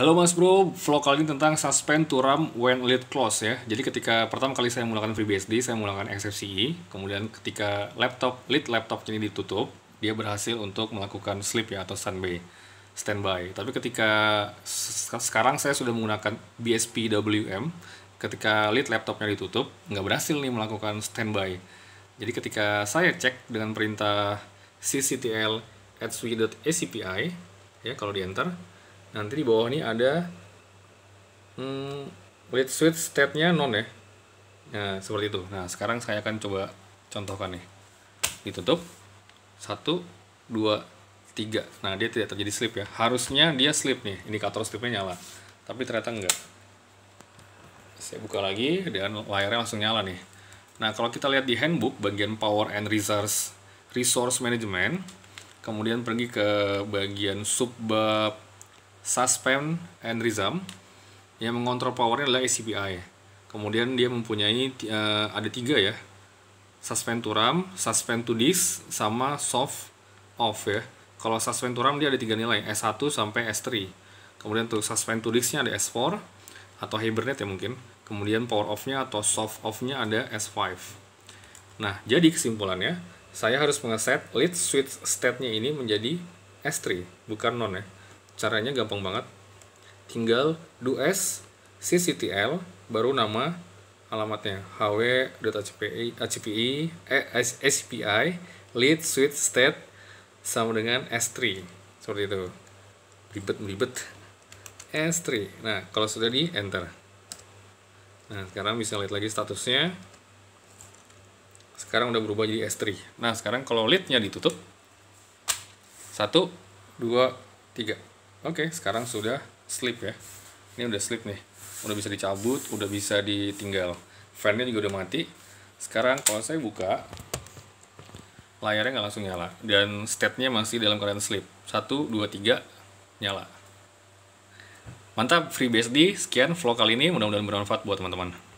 Halo Mas Bro, vlog kali ini tentang suspend to RAM when lead close ya. Jadi ketika pertama kali saya menggunakan FreeBSD, saya menggunakan XFCE, kemudian ketika laptop lead laptop ini ditutup, dia berhasil untuk melakukan sleep ya atau standby. Standby. Tapi ketika sekarang saya sudah menggunakan BSPWM, ketika lead laptopnya ditutup, nggak berhasil nih melakukan standby. Jadi ketika saya cek dengan perintah cctl Acpi ya kalau di enter nanti di bawah ini ada hmm, wait switch state-nya non ya nah seperti itu nah sekarang saya akan coba contohkan nih ditutup satu dua tiga nah dia tidak terjadi slip ya harusnya dia slip nih indikator slipnya nyala tapi ternyata enggak saya buka lagi dan layarnya langsung nyala nih nah kalau kita lihat di handbook bagian power and resource resource management kemudian pergi ke bagian subbab Suspend and Rizam yang mengontrol powernya adalah ACPI. kemudian dia mempunyai uh, ada tiga ya suspend to RAM, suspend to disk, sama soft off ya. Kalau suspend to RAM dia ada tiga nilai, S1 sampai S3. Kemudian untuk suspend to disknya ada S4 atau hibernate ya mungkin. Kemudian power off atau soft offnya ada S5. Nah, jadi kesimpulannya, saya harus mengeset lead switch state-nya ini menjadi S3, bukan non ya. Caranya gampang banget. Tinggal do s cctl baru nama alamatnya hw.acpi eh, SPI eh, lead switch state sama dengan S3 seperti itu ribet ribet S3 nah kalau sudah di enter nah sekarang bisa lihat lagi statusnya sekarang udah berubah jadi S3 nah sekarang kalau leadnya ditutup satu dua tiga Oke, okay, sekarang sudah slip ya. Ini udah slip nih. Udah bisa dicabut, udah bisa ditinggal. Fan-nya juga udah mati. Sekarang kalau saya buka, layarnya nggak langsung nyala. Dan state-nya masih dalam keadaan slip. Satu, dua, tiga, nyala. Mantap, FreeBSD. Sekian vlog kali ini. Mudah-mudahan bermanfaat buat teman-teman.